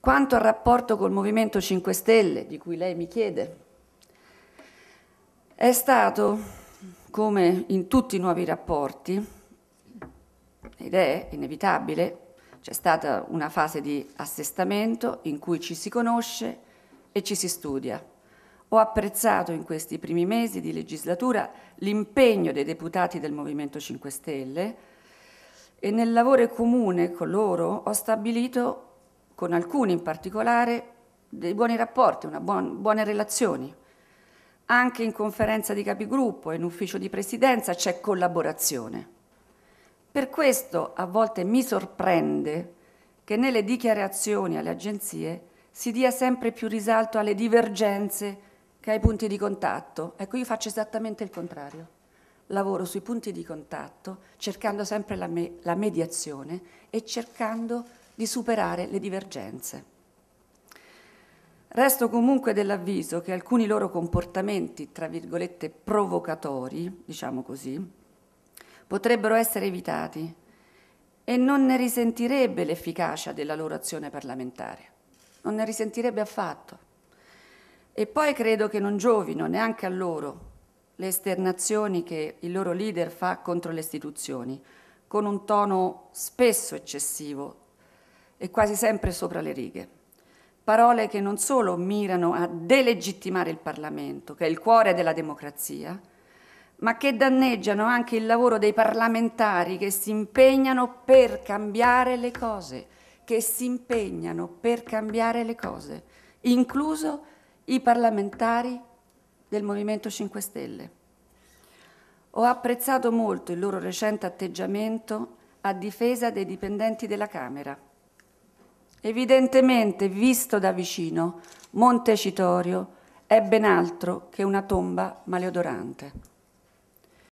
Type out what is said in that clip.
Quanto al rapporto col Movimento 5 Stelle, di cui lei mi chiede, è stato, come in tutti i nuovi rapporti, ed è inevitabile, c'è stata una fase di assestamento in cui ci si conosce e ci si studia. Ho apprezzato in questi primi mesi di legislatura l'impegno dei deputati del Movimento 5 Stelle e nel lavoro comune con loro ho stabilito con alcuni in particolare dei buoni rapporti, buon, buone relazioni. Anche in conferenza di capigruppo e in ufficio di presidenza c'è collaborazione. Per questo a volte mi sorprende che nelle dichiarazioni alle agenzie si dia sempre più risalto alle divergenze che ai punti di contatto. Ecco, io faccio esattamente il contrario. Lavoro sui punti di contatto, cercando sempre la, me la mediazione e cercando di superare le divergenze. Resto comunque dell'avviso che alcuni loro comportamenti, tra virgolette, provocatori, diciamo così, potrebbero essere evitati e non ne risentirebbe l'efficacia della loro azione parlamentare, non ne risentirebbe affatto. E poi credo che non giovino neanche a loro le esternazioni che il loro leader fa contro le istituzioni, con un tono spesso eccessivo e quasi sempre sopra le righe. Parole che non solo mirano a delegittimare il Parlamento, che è il cuore della democrazia, ma che danneggiano anche il lavoro dei parlamentari che si impegnano per cambiare le cose, che si impegnano per cambiare le cose, incluso i parlamentari del Movimento 5 Stelle. Ho apprezzato molto il loro recente atteggiamento a difesa dei dipendenti della Camera Evidentemente, visto da vicino, Montecitorio è ben altro che una tomba maleodorante.